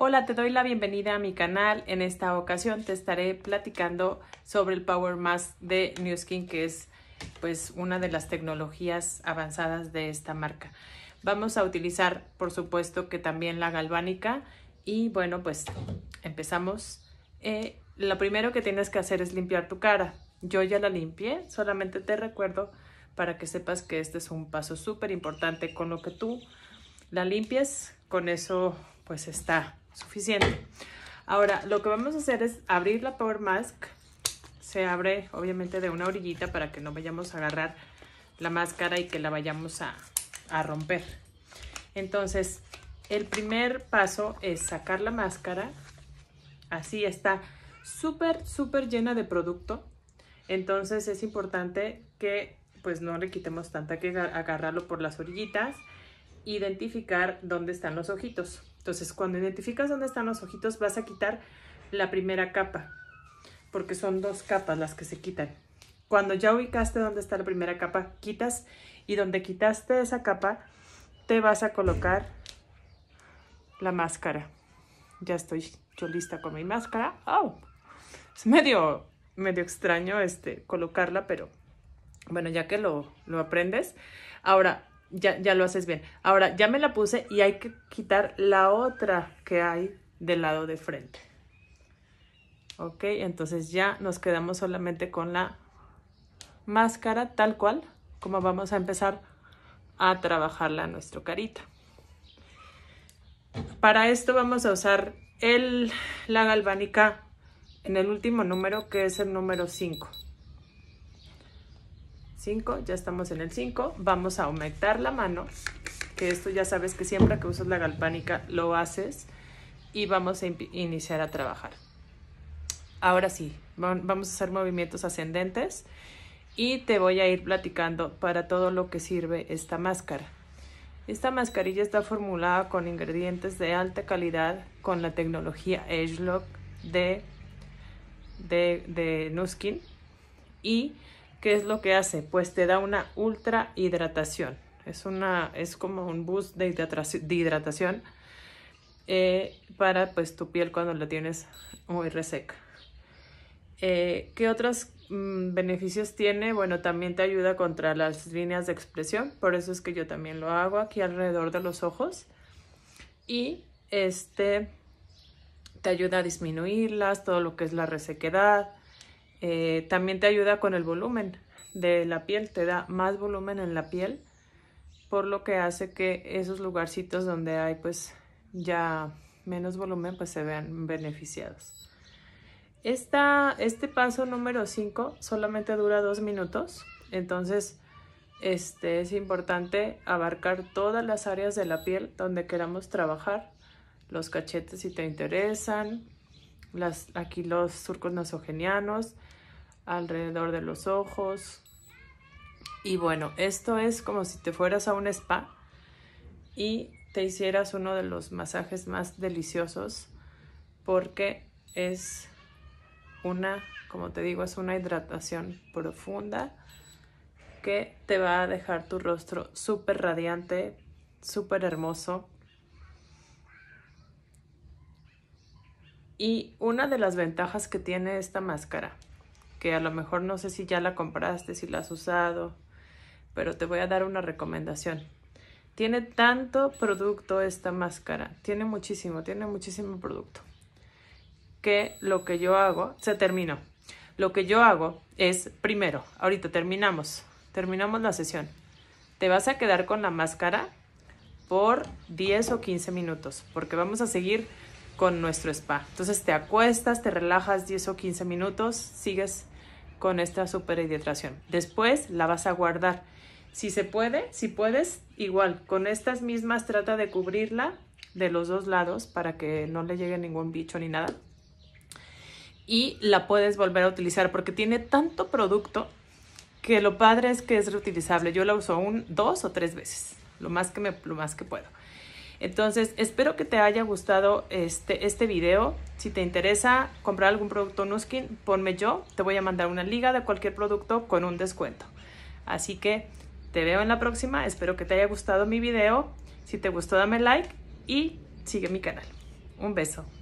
Hola, te doy la bienvenida a mi canal. En esta ocasión te estaré platicando sobre el Power Mask de New Skin, que es pues una de las tecnologías avanzadas de esta marca. Vamos a utilizar, por supuesto, que también la galvánica y bueno, pues empezamos. Eh, lo primero que tienes que hacer es limpiar tu cara. Yo ya la limpié, solamente te recuerdo para que sepas que este es un paso súper importante con lo que tú la limpies, con eso pues está suficiente. Ahora, lo que vamos a hacer es abrir la Power Mask. Se abre, obviamente, de una orillita para que no vayamos a agarrar la máscara y que la vayamos a, romper. Entonces, el primer paso es sacar la máscara. Así está súper, súper llena de producto. Entonces, es importante que pues no le quitemos tanta que agarrarlo por las orillitas. Identificar dónde están los ojitos. Entonces, cuando identificas dónde están los ojitos, vas a quitar la primera capa, porque son dos capas las que se quitan. Cuando ya ubicaste dónde está la primera capa, quitas y donde quitaste esa capa, te vas a colocar la máscara. Ya estoy yo lista con mi máscara. ¡Oh! Es medio, medio extraño este, colocarla, pero bueno, ya que lo, lo aprendes. Ahora, ya, lo haces bien. Ahora, ya me la puse y hay que quitar la otra que hay del lado de frente. Ok, entonces ya nos quedamos solamente con la máscara tal cual como vamos a empezar a trabajarla nuestro carita. Para esto vamos a usar el, la galvánica en el último número que es el número 5. 5, ya estamos en el 5, vamos a aumentar la mano, que esto ya sabes que siempre que usas la galpánica lo haces y vamos a iniciar a trabajar. Ahora sí, vamos a hacer movimientos ascendentes y te voy a ir platicando para todo lo que sirve esta máscara. Esta mascarilla está formulada con ingredientes de alta calidad con la tecnología Edge de, de, de Nuskin y ¿Qué es lo que hace? Pues te da una ultra hidratación. Es, una, es como un boost de hidratación, eh, para pues, tu piel cuando la tienes muy reseca. Eh, ¿Qué otros mm, beneficios tiene? Bueno, también te ayuda contra las líneas de expresión, por eso es que yo también lo hago aquí alrededor de los ojos. Y este te ayuda a disminuirlas, todo lo que es la resequedad, eh, también te ayuda con el volumen de la piel, te da más volumen en la piel, por lo que hace que esos lugarcitos donde hay pues ya menos volumen pues se vean beneficiados. este paso número 5 solamente dura 2 minutos, entonces este, es importante abarcar todas las áreas de la piel donde queramos trabajar, los cachetes si te interesan, aquí los surcos nasogenianos, alrededor de los ojos. Y bueno, esto es como si te fueras a un spa y te hicieras uno de los masajes más deliciosos porque es una, como te digo, es una hidratación profunda que te va a dejar tu rostro súper radiante, súper hermoso Y una de las ventajas que tiene esta máscara, que a lo mejor no sé si ya la compraste, si la has usado, pero te voy a dar una recomendación. Tiene tanto producto esta máscara, tiene muchísimo, tiene muchísimo producto, que lo que yo hago, se terminó. Lo que yo hago es, primero, ahorita terminamos, terminamos la sesión. Te vas a quedar con la máscara por 10 o 15 minutos, porque vamos a seguir con nuestro spa. Entonces te acuestas, te relajas 10 o 15 minutos, sigues con esta hidratación. Después la vas a guardar. Si se puede, si puedes, igual, con estas mismas trata de cubrirla de los dos lados para que no le llegue ningún bicho ni nada. Y la puedes volver a utilizar porque tiene tanto producto que lo padre es que es reutilizable. Yo la uso un, dos o tres veces, lo más que, me, lo más que puedo. Entonces, espero que te haya gustado este, este video. Si te interesa comprar algún producto Nuskin, ponme yo. Te voy a mandar una liga de cualquier producto con un descuento. Así que te veo en la próxima. Espero que te haya gustado mi video. Si te gustó, dame like y sigue mi canal. Un beso.